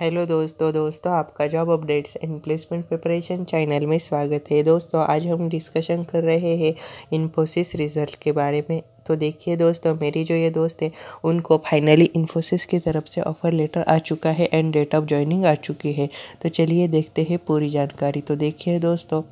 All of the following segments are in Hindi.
हेलो दोस्तों दोस्तों आपका job updates and placement preparation channel में स्वागत है दोस्तों आज हम डिस्कशन कर रहे हैं इन्फोसिस रिज़ल्ट के बारे में तो देखिए दोस्तों मेरी जो ये दोस्त है उनको फाइनली इन्फोसिस की तरफ से ऑफ़र लेटर आ चुका है एंड डेट ऑफ ज्वाइनिंग आ चुकी है तो चलिए देखते हैं पूरी जानकारी तो देखिए दोस्तों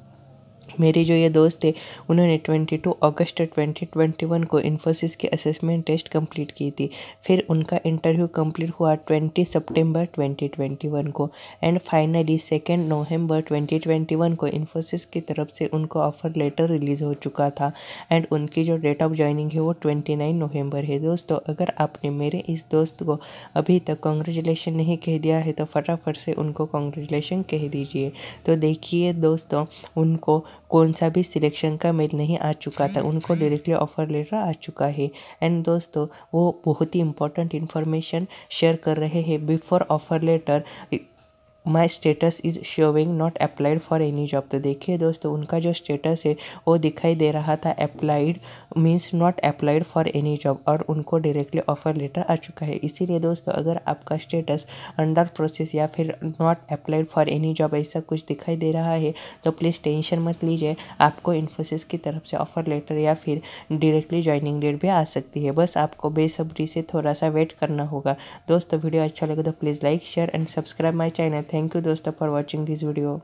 मेरे जो ये दोस्त थे उन्होंने 22 अगस्त 2021 को इन्फोसिस की असेसमेंट टेस्ट कंप्लीट की थी फिर उनका इंटरव्यू कंप्लीट हुआ 20 सितंबर 2021 को एंड फाइनली सेकेंड नवंबर 2021 को इन्फोसिस की तरफ से उनको ऑफर लेटर रिलीज़ हो चुका था एंड उनकी जो डेट ऑफ ज्वाइनिंग है वो 29 नवंबर है दोस्तों अगर आपने मेरे इस दोस्त को अभी तक कॉन्ग्रेचुलेशन नहीं कह दिया है तो फटाफट से उनको कॉन्ग्रेचुलेशन कह दीजिए तो देखिए दोस्तों उनको कौन सा भी सिलेक्शन का मेल नहीं आ चुका था उनको डायरेक्टली ऑफ़र लेटर आ चुका है एंड दोस्तों वो बहुत ही इंपॉर्टेंट इन्फॉर्मेशन शेयर कर रहे हैं before offer letter my status is showing not applied for any job तो देखिए दोस्तों उनका जो स्टेटस है वो दिखाई दे रहा था applied means not applied for any job और उनको डायरेक्टली ऑफर लेटर आ चुका है इसीलिए दोस्तों अगर आपका स्टेटस अंडर प्रोसेस या फिर not applied for any job ऐसा कुछ दिखाई दे रहा है तो प्लीज़ टेंशन मत लीजिए आपको इन्फोसिस की तरफ से ऑफर लेटर या फिर डायरेक्टली ज्वाइनिंग डेट भी आ सकती है बस आपको बेसब्री से थोड़ा सा वेट करना होगा दोस्तों वीडियो अच्छा लगे तो please like share and subscribe my channel thank you dosta for watching this video